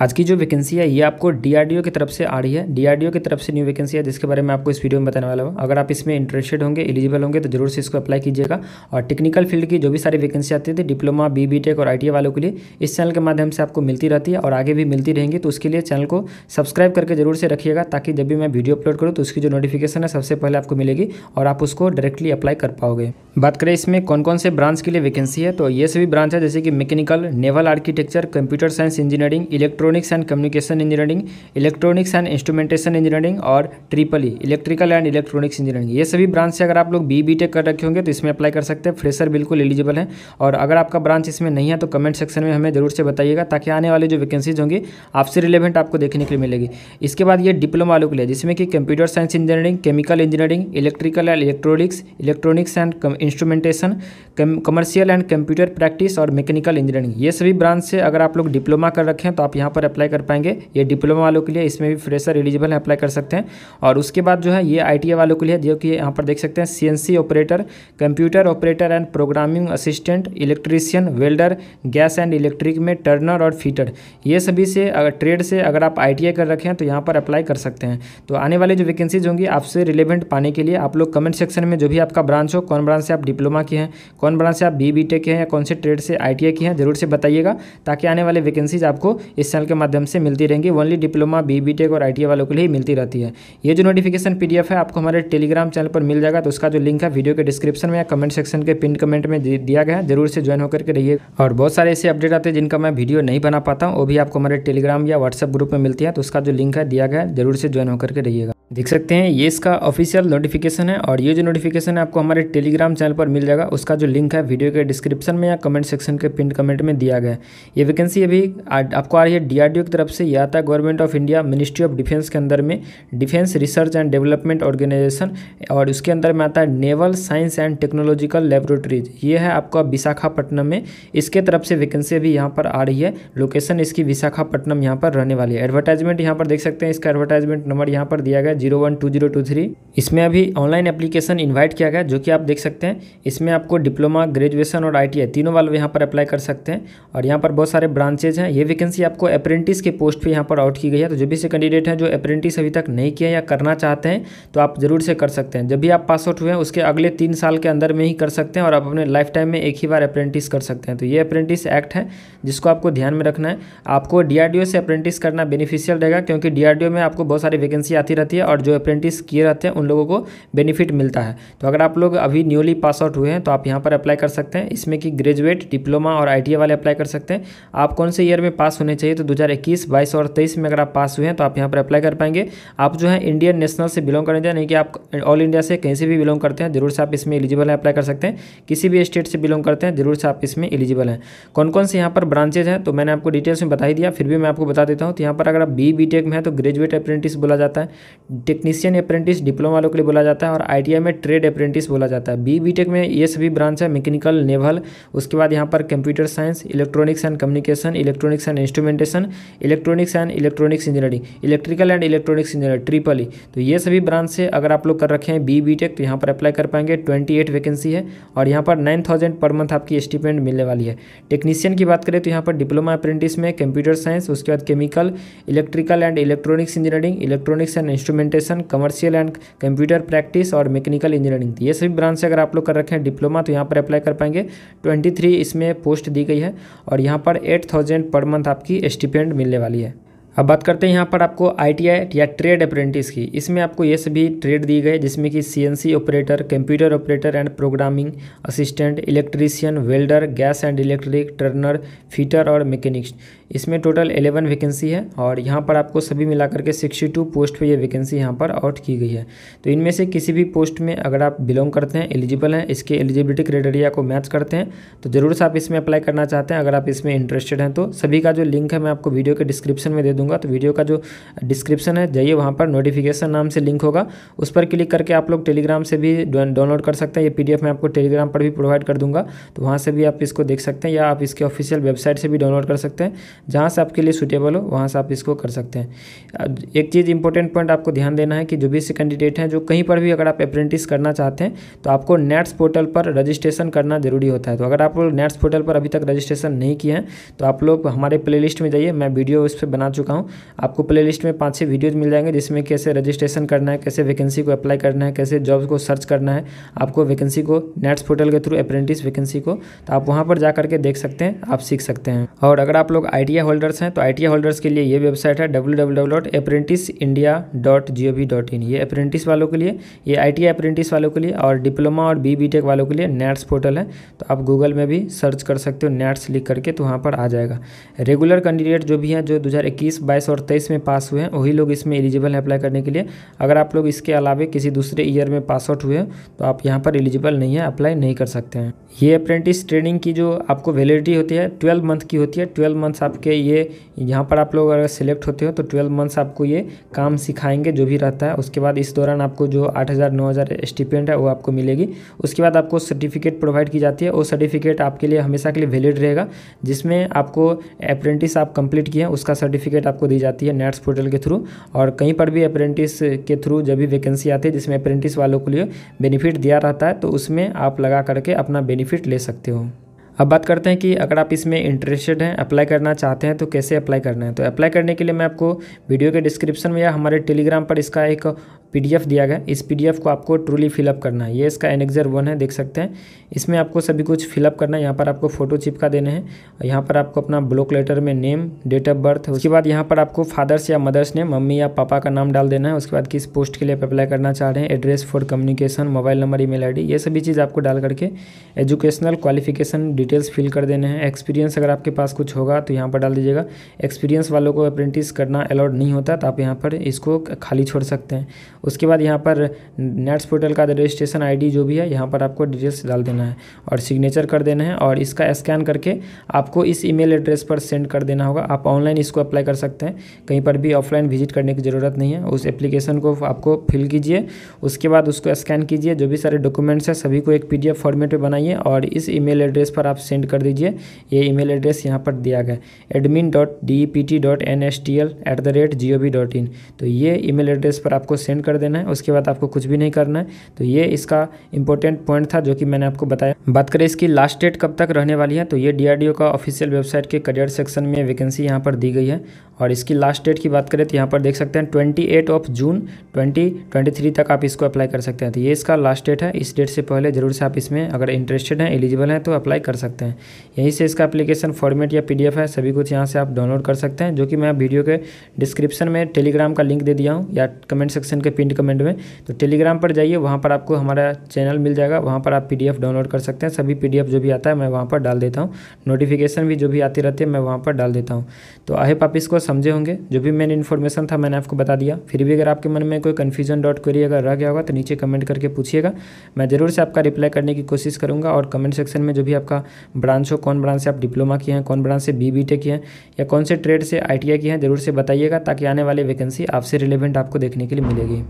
आज की जो वैकेंसी है ये आपको डीआरडीओ की तरफ से आ रही है डीआरडीओ की तरफ से न्यू वैकेंसी है जिसके बारे में आपको इस वीडियो में बताने वाला हूँ अगर आप इसमें इंटरेस्टेड होंगे एलिजिबल होंगे तो जरूर से इसको अप्लाई कीजिएगा और टेक्निकल फील्ड की जो भी सारी वैकेंसी आती थी डिप्लोमा बी बी टेक और आई वालों के लिए इस चैनल के माध्यम से आपको मिलती रहती है और आगे भी मिलती रहेंगी तो उसके लिए चैनल को सब्सक्राइब करके जरूर से रखिएगा ताकि जब भी मैं वीडियो अपलोड करूँ तो उसकी जो नोटिफिकेशन है सबसे पहले आपको मिलेगी और आप उसको डायरेक्टली अप्लाई कर पाओगे बात करें इसमें कौन कौन से ब्रांच के लिए वैकेंसी है तो ये सभी ब्रांच है जैसे कि mechanical naval architecture computer science engineering electro electronics and communication engineering electronics and instrumentation engineering और triple E electrical and electronics engineering ये सभी ब्रांच से अगर आप लोग बी बी टेक कर रखे होंगे तो इसमें अप्लाई कर सकते हैं फ्रेशर बिल्कुल एलिजिबल है और अगर आपका ब्रांच इसमें नहीं है तो कमेंट सेक्शन में हमें जरूर से बताइएगा ताकि आने वाली जो वैकेंसीज होंगी आपसे रिलेवेंट आपको देखने के लिए मिलेगी इसके बाद ये डिप्लोमा वालों के लिए जिसमें कि computer science engineering chemical engineering electrical and electronics electronics and instrumentation commercial and computer practice और मैकेनिकल इंजीनियरिंग ये सभी ब्रांच से अगर आप लोग डिप्लोमा कर रखें तो आप यहाँ पर पर अप्लाई कर पाएंगे ये डिप्लोमा वालों के लिए इसमें भी फ्रेशर एलिजिबल है अप्लाई कर सकते हैं और उसके बाद जो है ये आई वालों के लिए जो कि यहाँ पर देख सकते हैं C operator computer operator and programming assistant electrician welder gas and electric में टर्नर और फीटर ये सभी से अगर ट्रेड से अगर आप आई कर रखें तो यहाँ पर अप्लाई कर सकते हैं तो आने वाले जो वैकेंसीज होंगी आपसे रिलेवेंट पाने के लिए आप लोग कमेंट सेक्शन में जो भी आपका ब्रांच हो कौन ब्रांच से आप डिप्लोमा के हैं कौन ब्रांच से आप बी बी टेक के हैं या कौन से ट्रेड से आई की हैं ज़रूर से बताइएगा ताकि आने वाले वैकेंसीज आपको इस साल के माध्यम से मिलती रहेंगी only diploma B B tech और आई वालों के लिए ही मिलती रहती है ये जो नोटिफिकेशन पी है आपको हमारे टेलीग्राम चैनल पर मिल जाएगा तो उसका जो लिंक है वीडियो के डिस्क्रिप्शन में या कमेंट सेक्शन के पिन कमेंट में दिया गया है जरूर से ज्वाइन होकर के रहिए और बहुत सारे ऐसे अपडेट आते हैं जिनका मैं वीडियो नहीं बना पाता हूँ वो भी आपको हमारे टेलीग्राम या व्हाट्सएप ग्रुप में मिलती है तो उसका जो लिंक है दिया गया है जरूर से ज्वाइन होकर के रहिएगा देख सकते हैं ये इसका ऑफिशियल नोटिफिकेशन है और ये जो नोटिफिकेशन है आपको हमारे टेलीग्राम चैनल पर मिल जाएगा उसका जो लिंक है वीडियो के डिस्क्रिप्शन में या कमेंट सेक्शन के पिंड कमेंट में दिया गया है ये वैकेंसी अभी आपको आ रही है डीआरडीओ की तरफ से या था government of India ministry of defence के अंदर में defence research and development organisation और उसके अंदर में आता है naval science and technological laboratories ये है आपका विशाखापट्टनम में इसके तरफ से वैकेंसी अभी यहाँ पर आ रही है लोकेशन इसकी विशाखापट्टनम यहाँ पर रहने वाली है एडवर्टाइजमेंट यहाँ पर देख सकते हैं इसका एडवर्टाइजमेंट नंबर यहाँ पर दिया गया zero one two zero two three इसमें अभी ऑनलाइन एप्लीकेशन इन्वाइट किया गया जो कि आप देख सकते हैं इसमें आपको डिप्लोमा ग्रेजुएशन और आई तीनों वाले यहाँ पर अप्लाई कर सकते हैं और यहाँ पर बहुत सारे ब्रांचेज हैं ये वैकेंसी आपको अप्रेंटिस के पोस्ट पर यहाँ पर आउट की गई है तो जो भी से कैंडिडेट हैं जो अप्रेंटिस अभी तक नहीं किया या करना चाहते हैं तो आप ज़रूर से कर सकते हैं जब भी आप पास आउट हुए हैं उसके अगले तीन साल के अंदर में ही कर सकते हैं और आप अपने लाइफ टाइम में एक ही बार अप्रेंटिस कर सकते हैं तो ये अप्रेंटिस एक्ट है जिसको आपको ध्यान में रखना है आपको डी से अप्रेंटिस करना बेनिफिशियल रहेगा क्योंकि डी में आपको बहुत सारी वैकेंसी आती रहती है और जो अप्रेंटिस किए रहते हैं उन लोगों को बेनिफिट मिलता है तो अगर आप लोग अभी न्यूली पास आउट हुए हैं तो आप यहाँ पर अप्लाई कर सकते हैं इसमें कि ग्रेजुएट डिप्लोमा और आई e वाले अप्लाई कर सकते हैं आप कौन से ईयर में पास होने चाहिए तो दो हज़ार और तेईस में अगर आप पास हुए हैं तो आप यहाँ पर अप्लाई कर पाएंगे आप जो है इंडियन नेशनल से बिलोंग करेंगे यानी कि आप ऑल इंडिया से कहीं से भी बिलोंग करते हैं जरूर से आप इसमें एलिजिबल हैं अप्लाई कर सकते हैं किसी भी स्टेट से बिलोंग करते हैं जरूर से आप इसमें एलिजिबल हैं कौन कौन से यहाँ पर ब्रांचेज हैं तो मैंने आपको डिटेल्स में बता ही दिया फिर भी मैं आपको बता देता हूँ तो यहाँ पर अगर आप बी बी टेक में है तो ग्रेजुएट अप्रेंटिस बोला जाता है टेक्नीशियन अप्रेंटिस डिप्लोमा वालों के लिए बोला जाता है और आई में ट्रेड अप्रेंटिस बोला जाता है बी बी में ये सभी ब्रांच है मैकेनिकल नेवल उसके बाद यहाँ पर computer science electronics and communication electronics and instrumentation electronics and electronics engineering electrical and electronics engineering triple E तो ये सभी ब्रांच से अगर आप लोग कर रखे हैं बी बी टेक तो यहाँ पर अप्लाई कर पाएंगे ट्वेंटी एट वैकेंसी है और यहाँ पर नाइन थाउजेंड पर मंथ आपकी स्टीपेंड मिलने वाली है टेक्नीशियन की बात करें तो यहाँ पर डिप्लोमा अप्रेंटिस में कंप्यूटर साइंस उसके बाद chemical electrical and electronics engineering electronics and instrument implementation commercial and computer practice और मैकेनिकल इंजीनियरिंग तो ये सभी ब्रांच से अगर आप लोग कर रखे हैं डिप्लोमा तो यहाँ पर अप्लाई कर पाएंगे ट्वेंटी इसमें पोस्ट दी गई है और यहाँ पर एट थाउजेंड पर मंथ आपकी स्टिपेंड मिलने वाली है अब बात करते हैं यहाँ पर आपको आईटीआई या ट्रेड अप्रेंटिस की इसमें आपको ये सभी ट्रेड दी गए जिसमें कि CNC operator computer operator and programming assistant electrician welder gas and electric turner fitter और मैकेनिक्स इसमें टोटल एलेवन वैकेंसी है और यहाँ पर आपको सभी मिलाकर के सिक्सटी टू पोस्ट पर यह वैकेंसी यहाँ पर आउट की गई है तो इनमें से किसी भी पोस्ट में अगर आप बिलोंग करते हैं एलिजिबल हैं इसके एलिजिबिलिटी क्राइटेरिया को मैच करते हैं तो ज़रूर से आप इसमें अप्लाई करना चाहते हैं अगर आप इसमें इंटरेस्टेड हैं तो सभी का जो लिंक है मैं आपको वीडियो के डिस्क्रिप्शन में दे दूँगा दूंगा तो वीडियो का जो डिस्क्रिप्शन है जाइए वहाँ पर नोटिफिकेशन नाम से लिंक होगा उस पर क्लिक करके आप लोग टेलीग्राम से भी डाउनलोड कर सकते हैं ये पीडीएफ मैं आपको टेलीग्राम पर भी प्रोवाइड कर दूंगा तो वहाँ से भी आप इसको देख सकते हैं या आप इसके ऑफिशियल वेबसाइट से भी डाउनलोड कर सकते हैं जहाँ से आपके लिए सुटेबल हो वहाँ से आप इसको कर सकते हैं एक चीज़ इंपॉर्टेंट पॉइंट आपको ध्यान देना है कि जो भी से कैंडिडेट हैं जो कहीं पर भी अगर आप अप्रेंटिस करना चाहते हैं तो आपको नेट्स पोर्टल पर रजिस्ट्रेशन करना ज़रूरी होता है तो अगर आप लोग नेट्स पोर्टल पर अभी तक रजिस्ट्रेशन नहीं किए हैं तो आप लोग हमारे प्लेलिस्ट में जाइए मैं वीडियो इस पर बना चुका हूँ हूँ आपको प्ले में पाँच छः वीडियोज़ मिल जाएंगे जिसमें कैसे रजिस्ट्रेशन करना है कैसे वैकेंसी को अप्लाई करना है कैसे जॉब्स को सर्च करना है आपको वैकेंसी को नेट्स पोर्टल के थ्रू अप्रेंटिस वैकेंसी को तो आप वहाँ पर जा करके देख सकते हैं आप सीख सकते हैं और अगर आप लोग आई होल्डर्स हैं तो आई होल्डर्स के लिए ये वेबसाइट है डब्ल्यू ये अप्रेंटिस वालों के लिए ये आई टी अप्रेंटिस वालों के लिए और डिप्लोमा और बी बी वालों के लिए नेट्स पोर्टल है तो आप गूगल में भी सर्च कर सकते हो नेट्स लिख करके तो वहाँ पर आ जाएगा रेगुलर कैंडिडेट जो भी हैं जो 2021 हज़ार इक्कीस बाईस और तेईस में पास हुए हैं वही लोग इसमें एलिजिबल हैं अप्लाई करने के लिए अगर आप लोग इसके अलावे किसी दूसरे ईयर में पास आउट हुए हैं तो आप यहाँ पर एलिजिबल नहीं है अप्लाई नहीं कर सकते हैं ये अप्रेंटिस ट्रेनिंग की जो आपको वैलिडिटी होती है ट्वेल्व मंथ की होती है ट्वेल्व मंथ्स आपके ये यहाँ पर आप लोग अगर सेलेक्ट होते हो तो ट्वेल्व मंथ्स आपको ये काम सिखाएंगे जो भी रहता है उसके बाद इस दौरान आपको जो आठ हज़ार नौ हज़ार स्टिपेंट है वो आपको मिलेगी उसके बाद आपको सर्टिफिकेट प्रोवाइड की जाती है वो सर्टिफिकेट आपके लिए हमेशा के लिए वैलिड रहेगा जिसमें आपको अप्रेंटिस आप कंप्लीट किए उसका सर्टिफिकेट आपको दी जाती है नेट्स पोर्टल के थ्रू और कहीं पर भी अप्रेंटिस के थ्रू जब भी वैकेंसी आती है जिसमें अप्रेंटिस वालों के लिए बेनिफिट दिया रहता है तो उसमें आप लगा करके अपना बेनिफिट ले सकते हो अब बात करते हैं कि अगर आप इसमें इंटरेस्टेड हैं अप्लाई करना चाहते हैं तो कैसे अप्लाई करना है तो अप्लाई करने के लिए मैं आपको वीडियो के डिस्क्रिप्शन में या हमारे टेलीग्राम पर इसका एक पीडीएफ दिया गया इस पीडीएफ को आपको ट्रूली फिलअप करना है ये इसका एनेक्जर वन है देख सकते हैं इसमें आपको सभी कुछ फिलअप करना है यहाँ पर आपको फोटो चिपका देने हैं यहाँ पर आपको अपना ब्लॉक लेटर में नेम डेट ऑफ बर्थ उसके बाद यहाँ पर आपको फादर्स या मदर्स नेम मम्मी या पापा का नाम डाल देना है उसके बाद किस पोस्ट के लिए आप अप्लाई करना चाह रहे हैं address for communication mobile number email ये सभी चीज़ आपको डाल करके एजुकेशनल क्वालिफिकेशन डिटेल्स फिल कर देने हैं एक्सपीरियंस अगर आपके पास कुछ होगा तो यहाँ पर डाल दीजिएगा एक्सपीरियंस वालों को अप्रेंटिस करना अलाउड नहीं होता तो आप यहाँ पर इसको खाली छोड़ सकते हैं उसके बाद यहाँ पर नेट्स पोर्टल का रजिस्ट्रेशन आई जो भी है यहाँ पर आपको डिटेल्स डाल देना है और सिग्नेचर कर देना है और इसका स्कैन करके आपको इस ई एड्रेस पर सेंड कर देना होगा आप ऑनलाइन इसको अप्लाई कर सकते हैं कहीं पर भी ऑफलाइन विजिट करने की ज़रूरत नहीं है उस एप्लीकेशन को आपको फिल कीजिए उसके बाद उसको स्कैन कीजिए जो भी सारे डॉक्यूमेंट्स हैं सभी को एक पीडीएफ फॉर्मेट में बनाइए और इस ईमेल एड्रेस पर आप आप सेंड कर दीजिए ये ईमेल एड्रेस यहाँ पर दिया गया admin dot D P T dot N S T L at the rate G O V dot in तो ये ईमेल एड्रेस पर आपको सेंड कर देना है उसके बाद आपको कुछ भी नहीं करना है तो ये इसका इंपॉर्टेंट पॉइंट था जो कि मैंने आपको बताया बात करें इसकी लास्ट डेट कब तक रहने वाली है तो ये डी का ऑफिशियल वेबसाइट के करियर सेक्शन में वैकेंसी यहाँ पर दी गई है और इसकी लास्ट डेट की बात करें तो यहाँ पर देख सकते हैं twenty eight of June twenty twenty three तक आप इसको अप्लाई कर सकते हैं तो ये इसका लास्ट डेट है इस डेट से पहले ज़रूर से आप इसमें अगर इंटरेस्टेड हैं एलिजिबल हैं तो अप्लाई कर सकते हैं यहीं से इसका एप्लीकेशन फॉर्मेट या पी है सभी कुछ यहाँ से आप डाउनलोड कर सकते हैं जो कि मैं वीडियो के डिस्क्रिप्शन में टेलीग्राम का लिंक दे दिया हूँ या कमेंट सेक्शन के पिन कमेंट में तो टेलीग्राम पर जाइए वहाँ पर आपको हमारा चैनल मिल जाएगा वहाँ पर आप पी डाउनलोड कर सकते हैं सभी पी जो भी आता है मैं वहाँ पर डाल देता हूँ नोटिफिकेशन भी जो भी आती रहती है मैं वहाँ पर डाल देता हूँ तो आहिप आप इसको समझे होंगे जो भी मेन इन्फॉर्मेशन था मैंने आपको बता दिया फिर भी अगर आपके मन में कोई कन्फ्यूजन डॉट क्वेरी अगर रह गया होगा तो नीचे कमेंट करके पूछिएगा मैं ज़रूर से आपका रिप्लाई करने की कोशिश करूँगा और कमेंट सेक्शन में जो भी आपका ब्रांच हो कौन ब्रांच से आप डिप्लोमा किए हैं कौन ब्रांच से बी बी टेक किए हैं या कौन से ट्रेड से आई टी आई किए हैं ज़रूर से बताइएगा ताकि आने वाली वैकेंसी आपसे रिलेवेंट आपको देखने के लिए मिलेगी